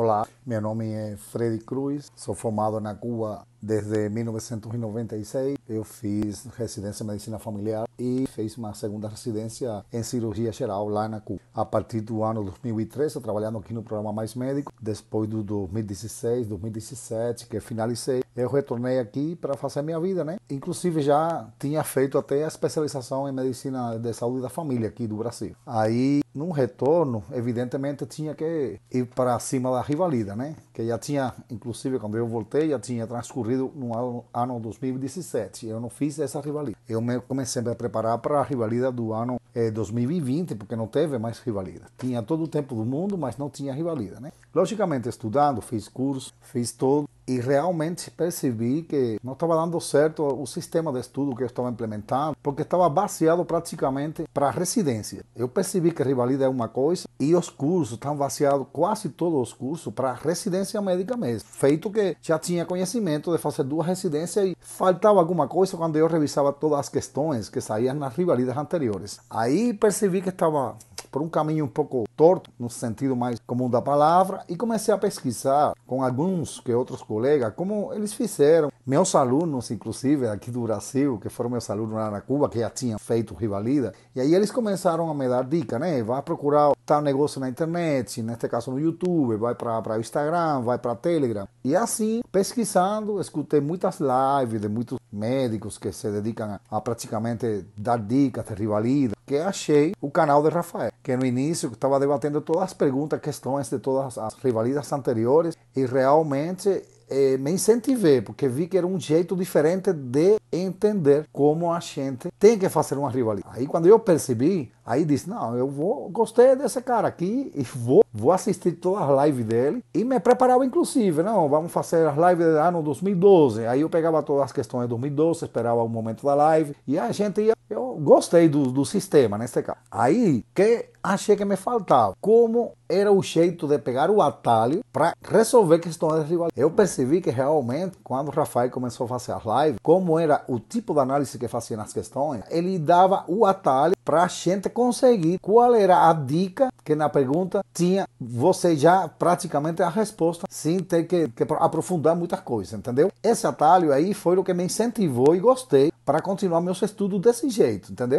Hola, mi nombre es Freddy Cruz, soy formado en Cuba Desde 1996 eu fiz residência em medicina familiar e fiz uma segunda residência em cirurgia geral lá na CUB. A partir do ano 2013 trabalhando aqui no programa Mais Médico, depois do 2016, 2017 que finalizei, eu retornei aqui para fazer minha vida, né? Inclusive já tinha feito até a especialização em medicina de saúde da família aqui do Brasil. Aí, num retorno, evidentemente tinha que ir para cima da rivalida, né? que já tinha, inclusive quando eu voltei, já tinha transcorrido no ano, ano 2017. Eu não fiz essa rivalidade. Eu me comecei a preparar para a rivalidade do ano eh, 2020, porque não teve mais rivalidade. Tinha todo o tempo do mundo, mas não tinha rivalidade. Né? Logicamente, estudando, fiz curso, fiz tudo e realmente percebi que não estava dando certo o sistema de estudo que eu estava implementando, porque estava baseado praticamente para residência. Eu percebi que Rivalida é uma coisa e os cursos estão baseados, quase todos os cursos, para residência médica mesmo. Feito que já tinha conhecimento de fazer duas residências e faltava alguma coisa quando eu revisava todas as questões que saíam nas Rivalidas anteriores. Aí percebi que estava por um caminho um pouco torto, no sentido mais comum da palavra, e comecei a pesquisar com alguns que outros colegas como eles fizeram. Meus alunos, inclusive, aqui do Brasil, que foram meus alunos lá na Cuba, que já tinham feito Rivalida, e aí eles começaram a me dar dicas, né? Vai procurar tal negócio na internet, neste caso no YouTube, vai para o Instagram, vai para Telegram. E assim, pesquisando, escutei muitas lives de muitos médicos que se dedicam a, praticamente dar dicas de Rivalida, que achei o canal de Rafael, que no início estava debatendo todas as perguntas, questões de todas as rivalidades anteriores e realmente eh, me incentivei, porque vi que era um jeito diferente de entender como a gente tem que fazer uma rivalidade. Aí quando eu percebi, aí disse, não, eu vou, gostei desse cara aqui e vou, vou assistir todas as lives dele e me preparava inclusive, não, vamos fazer as lives do ano 2012. Aí eu pegava todas as questões de 2012, esperava o momento da live e a gente ia eu gostei do, do sistema nesse caso. Aí que achei que me faltava como era o jeito de pegar o atalho para resolver questões de rival. Eu percebi que realmente, quando o Rafael começou a fazer as lives, como era o tipo de análise que fazia nas questões, ele dava o atalho para a gente conseguir qual era a dica que na pergunta tinha você já praticamente a resposta, sem ter que, que aprofundar muitas coisas, entendeu? Esse atalho aí foi o que me incentivou e gostei para continuar meu estudo desse jeito, entendeu?